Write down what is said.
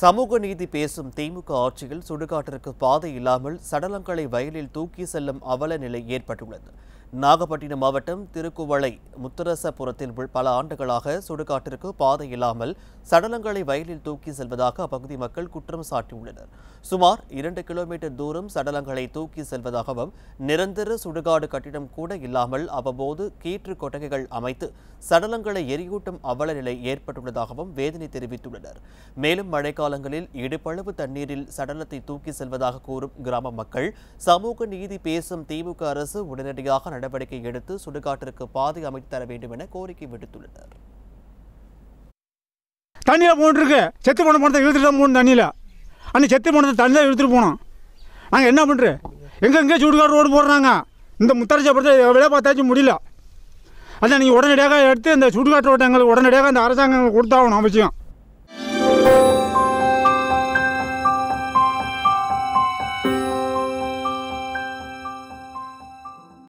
சமூக நீதி பேசும் திமுக ஆட்சியில் சுடுகாட்டிற்கு பாதை இல்லாமல் சடலங்களை வயலில் தூக்கி செல்லும் அவல நிலை ஏற்பட்டுள்ளது நாகப்பட்டினம் மாவட்டம் திருக்குவளை முத்தரசபுரத்தில் பல ஆண்டுகளாக சுடுகாட்டிற்கு பாதை இல்லாமல் சடலங்களை வயலில் தூக்கி செல்வதாக அப்பகுதி மக்கள் குற்றம் சாட்டியுள்ளனர் சுமார் இரண்டு கிலோமீட்டர் தூரம் சடலங்களை தூக்கி செல்வதாகவும் நிரந்தர சுடுகாடு கட்டிடம் கூட இல்லாமல் அவ்வப்போது கீற்று கொட்டகைகள் அமைத்து சடலங்களை எரியூட்டும் அவல நிலை ஏற்பட்டுள்ளதாகவும் வேதனை தெரிவித்துள்ளனர் மேலும் மழைக்கால காலங்களில் இடுப்பளவு தண்ணீரில் சடலத்தை தூக்கி செல்வதாக கூறும் கிராம மக்கள் சமூக நீதி பேசும் திமுக அரசு உடனடியாக நடவடிக்கை எடுத்து சுடுகாட்டிற்கு பாதை அமைத்து தர வேண்டும் என கோரிக்கை விடுத்துள்ளனர் தண்ணியில் போட்டுருக்கு செத்து போன போனதை இழுத்துட்டு தான் போகணும் தண்ணியில் அன்றைக்கி செத்து போனதை தான் இழுத்துட்டு போனோம் நாங்கள் என்ன எங்கே எங்கெங்கே சுடுகாடு ரோடு போடுறாங்க இந்த முத்தரட்சப்படுத்த வேலை பார்த்தாச்சும் முடியல அதான் நீங்கள் உடனடியாக எடுத்து இந்த சுடுகாட்டு ரோட்டை எங்களுக்கு உடனடியாக அந்த அரசாங்கம் கொடுத்தாகணும் அவசியம்